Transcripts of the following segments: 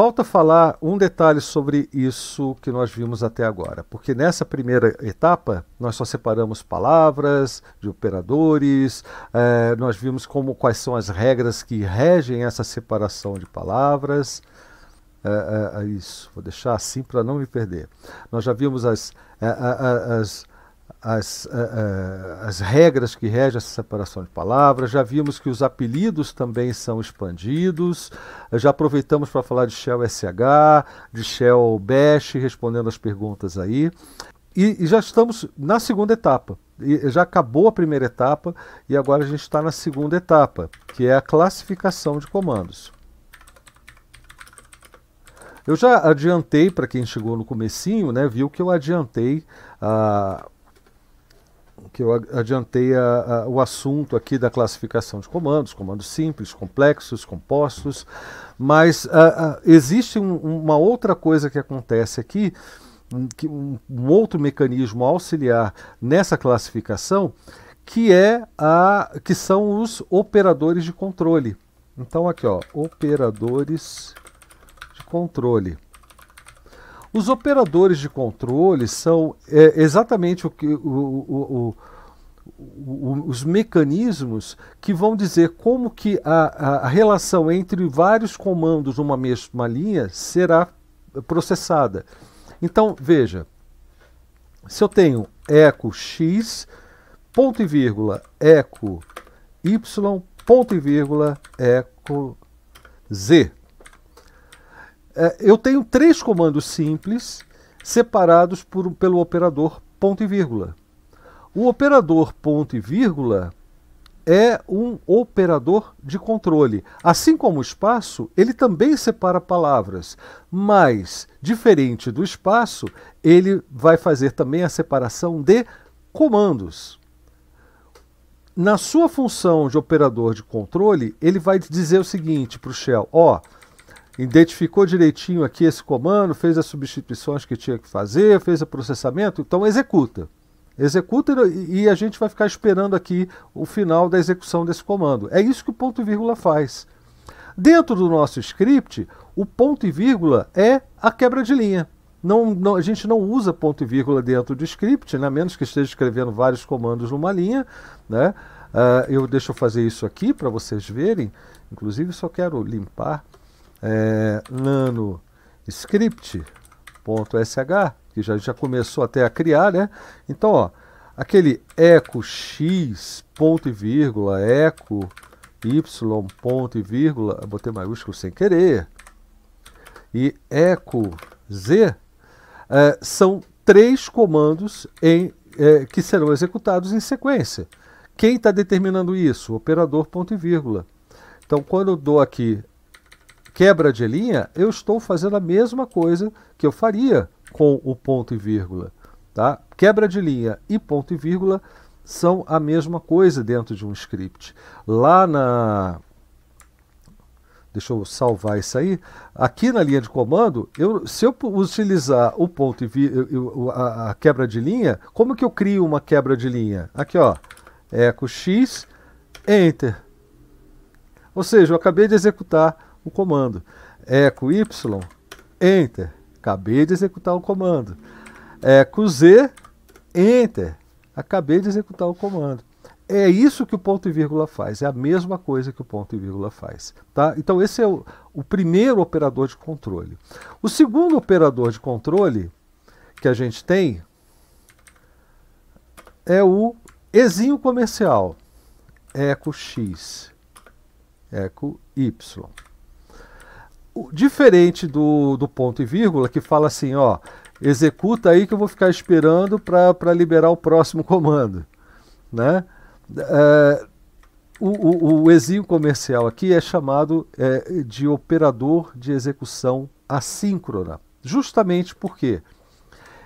Falta falar um detalhe sobre isso que nós vimos até agora, porque nessa primeira etapa nós só separamos palavras de operadores, eh, nós vimos como quais são as regras que regem essa separação de palavras. É, é, é isso, vou deixar assim para não me perder. Nós já vimos as, eh, eh, as as, eh, eh, as regras que regem essa separação de palavras, já vimos que os apelidos também são expandidos, já aproveitamos para falar de Shell SH, de Shell Bash, respondendo as perguntas aí. E, e já estamos na segunda etapa. E, já acabou a primeira etapa e agora a gente está na segunda etapa, que é a classificação de comandos. Eu já adiantei para quem chegou no comecinho, né, viu que eu adiantei a uh, que eu adiantei a, a, o assunto aqui da classificação de comandos, comandos simples, complexos, compostos, mas a, existe um, uma outra coisa que acontece aqui, um, que, um, um outro mecanismo auxiliar nessa classificação, que é a que são os operadores de controle. Então aqui ó, operadores de controle. Os operadores de controle são é, exatamente o que o, o, o, os mecanismos que vão dizer como que a, a, relação entre vários comandos numa mesma linha será processada. Então, veja, se eu tenho eco x, ponto e vírgula, eco y, ponto e vírgula, eco z. É, eu tenho três comandos simples separados por, pelo operador ponto e vírgula. O operador ponto e vírgula é um operador de controle. Assim como o espaço, ele também separa palavras, mas, diferente do espaço, ele vai fazer também a separação de comandos. Na sua função de operador de controle, ele vai dizer o seguinte para o Shell: ó, identificou direitinho aqui esse comando, fez as substituições que tinha que fazer, fez o processamento, então executa. Executa e a gente vai ficar esperando aqui o final da execução desse comando. É isso que o ponto e vírgula faz. Dentro do nosso script, o ponto e vírgula é a quebra de linha. Não, não, a gente não usa ponto e vírgula dentro do script, né? a menos que esteja escrevendo vários comandos numa linha. Né? Uh, eu deixo fazer isso aqui para vocês verem. Inclusive, só quero limpar é, nano script.sh que já, já começou até a criar, né? Então, ó, aquele eco x ponto e vírgula, eco y ponto e vírgula, botei maiúsculo sem querer, e eco z, é, são três comandos em, é, que serão executados em sequência. Quem está determinando isso? operador ponto e vírgula. Então, quando eu dou aqui quebra de linha, eu estou fazendo a mesma coisa que eu faria com o ponto e vírgula. Tá? Quebra de linha e ponto e vírgula são a mesma coisa dentro de um script. Lá na... Deixa eu salvar isso aí. Aqui na linha de comando, eu, se eu utilizar o ponto e vi, eu, a, a, quebra de linha, como que eu crio uma quebra de linha? Aqui, ó, eco x, enter. Ou seja, eu acabei de executar o comando. Eco y, enter. Acabei de executar o comando. É, com Z, Enter. Acabei de executar o comando. É isso que o ponto e vírgula faz, é a mesma coisa que o ponto e vírgula faz. Tá? Então, esse é o, o primeiro operador de controle. O segundo operador de controle que a gente tem é o Ezinho comercial, eco x, eco y diferente do, do ponto e vírgula, que fala assim, ó, executa aí que eu vou ficar esperando para liberar o próximo comando. Né? É, o, o, o exílio comercial aqui é chamado é, de operador de execução assíncrona, justamente porque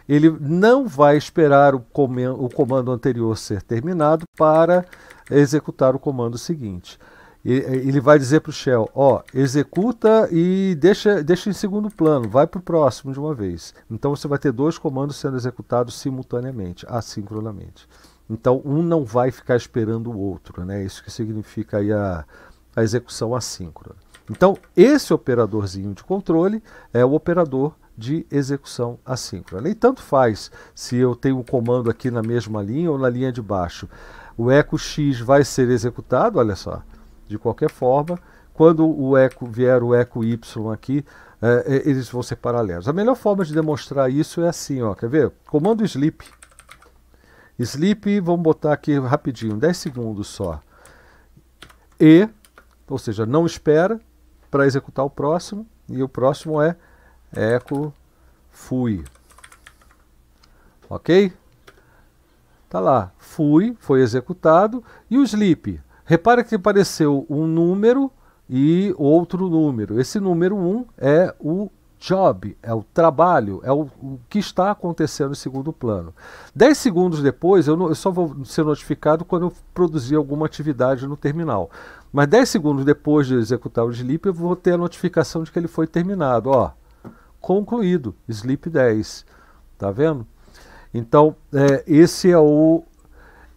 ele não vai esperar o, comando anterior ser terminado para executar o comando seguinte ele vai dizer para o Shell, ó, executa e deixa, deixa em segundo plano, vai para o próximo de uma vez. Então você vai ter dois comandos sendo executados simultaneamente, assincronamente. Então um não vai ficar esperando o outro, né? Isso que significa aí a, a execução assíncrona. Então esse operadorzinho de controle é o operador de execução assíncrona. E tanto faz se eu tenho o um comando aqui na mesma linha ou na linha de baixo. O eco X vai ser executado, olha só, de qualquer forma. Quando o eco vier o eco Y aqui, é, é, eles vão ser paralelos. A melhor forma de demonstrar isso é assim, ó, quer ver? Comando sleep. Sleep, vamos botar aqui rapidinho, 10 segundos só. E, ou seja, não espera para executar o próximo, e o próximo é eco fui. Ok? Tá lá, fui, foi executado, e o sleep? Repare que apareceu um número e outro número. Esse número 1 um é o job, é o trabalho, é o, o, que está acontecendo em segundo plano. Dez segundos depois, eu, eu, só vou ser notificado quando eu produzir alguma atividade no terminal. Mas 10 segundos depois de executar o sleep, eu vou ter a notificação de que ele foi terminado. Ó, concluído, sleep 10. Tá vendo? Então, é, esse é o,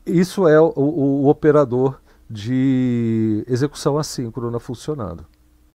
isso é o, o, o operador de execução assíncrona funcionando.